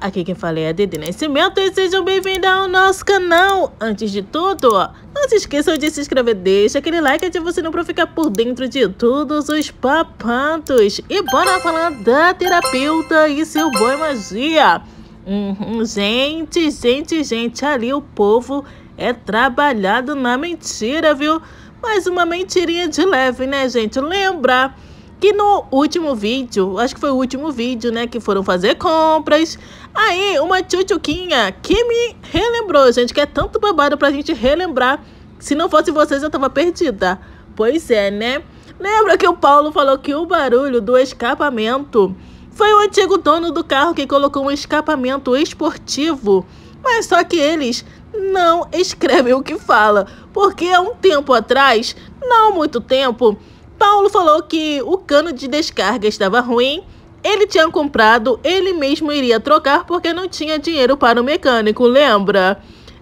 aqui quem fala é a Dede Nascimento e sejam bem-vindos ao nosso canal. Antes de tudo, não se esqueçam de se inscrever, deixa aquele like e ativa o sininho para ficar por dentro de todos os papantos. E bora falar da terapeuta e seu boi magia. Uhum, gente, gente, gente, ali o povo é trabalhado na mentira, viu? Mas uma mentirinha de leve, né, gente? Lembra? que no último vídeo, acho que foi o último vídeo, né, que foram fazer compras. Aí, uma tchutchuquinha que me relembrou, gente, que é tanto babado pra gente relembrar. Se não fosse vocês, eu tava perdida. Pois é, né? Lembra que o Paulo falou que o barulho do escapamento foi o antigo dono do carro que colocou um escapamento esportivo. Mas só que eles não escrevem o que fala, porque há um tempo atrás, não muito tempo, Paulo falou que o cano de descarga estava ruim, ele tinha comprado, ele mesmo iria trocar porque não tinha dinheiro para o mecânico, lembra?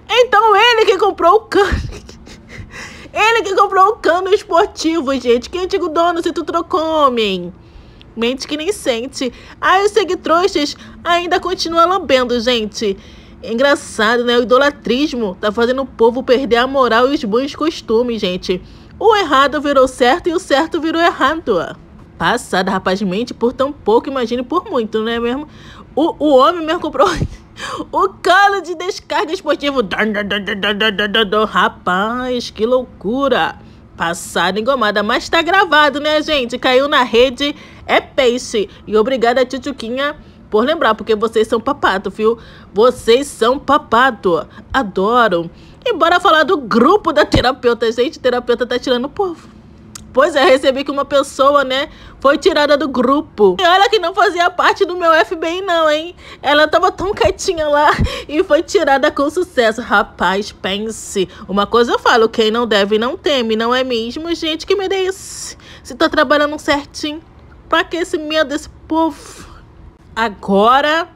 Então ele que comprou o cano. ele que comprou o cano esportivo, gente. Que antigo dono se tu trocou, homem. Mente que nem sente. Aí os seguitroxas ainda continuam lambendo, gente. É engraçado, né? O idolatrismo tá fazendo o povo perder a moral e os bons costumes, gente. O errado virou certo e o certo virou errado. Passada, rapazmente, por tão pouco, imagine por muito, não é mesmo? O, o homem mesmo comprou o cano de descarga esportivo. Rapaz, que loucura. Passada engomada, mas tá gravado, né, gente? Caiu na rede, é peixe. E obrigada, Tchutchuquinha, por lembrar, porque vocês são papato, viu? Vocês são papato. Adoro. E bora falar do grupo da terapeuta. Gente, terapeuta tá tirando o povo. Pois é, recebi que uma pessoa, né, foi tirada do grupo. E olha que não fazia parte do meu FBI não, hein? Ela tava tão quietinha lá e foi tirada com sucesso. Rapaz, pense. Uma coisa eu falo, quem não deve não teme, não é mesmo? Gente, que merece. É Se tá trabalhando certinho, pra que esse medo desse povo? Agora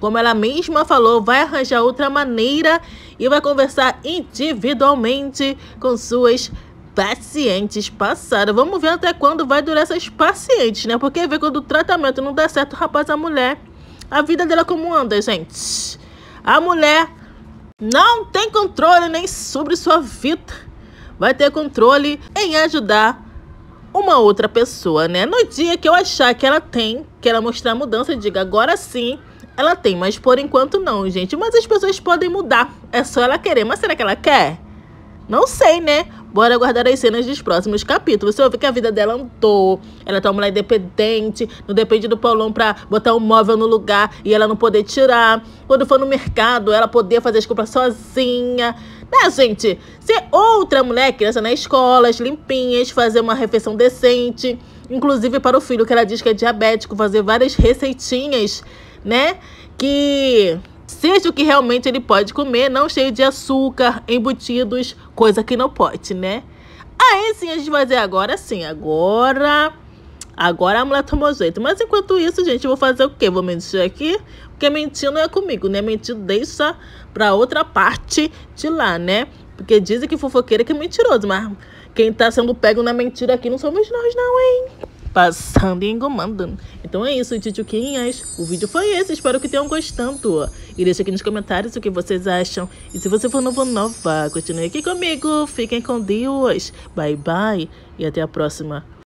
como ela mesma falou, vai arranjar outra maneira e vai conversar individualmente com suas pacientes passadas. Vamos ver até quando vai durar essas pacientes, né? Porque vê quando o tratamento não dá certo, rapaz, a mulher, a vida dela como anda, gente. A mulher não tem controle nem sobre sua vida. Vai ter controle em ajudar uma outra pessoa, né? No dia que eu achar que ela tem, que ela mostrar a mudança, diga agora sim, ela tem, mas por enquanto não, gente. Mas as pessoas podem mudar. É só ela querer. Mas será que ela quer? Não sei, né? Bora aguardar as cenas dos próximos capítulos. Você ouve que a vida dela andou. Ela tá uma mulher independente. Não depende do Paulão pra botar um móvel no lugar e ela não poder tirar. Quando for no mercado, ela poder fazer as compras sozinha. Né, gente? Ser outra mulher, criança na escola, as limpinhas, fazer uma refeição decente. Inclusive para o filho, que ela diz que é diabético, fazer várias receitinhas né? Que seja o que realmente ele pode comer, não cheio de açúcar, embutidos, coisa que não pode, né? Aí sim a gente vai dizer agora sim, agora. Agora a mulher tomou jeito. Mas enquanto isso, gente, eu vou fazer o quê? Vou mentir aqui? Porque mentir não é comigo, né? Mentir deixa pra outra parte de lá, né? Porque dizem que fofoqueira é que é mentiroso, mas quem tá sendo pego na mentira aqui não somos nós, não, hein? passando e engomando. Então é isso, titioquinhas. O vídeo foi esse, espero que tenham gostado. E deixa aqui nos comentários o que vocês acham. E se você for novo nova, continue aqui comigo. Fiquem com Deus. Bye, bye. E até a próxima.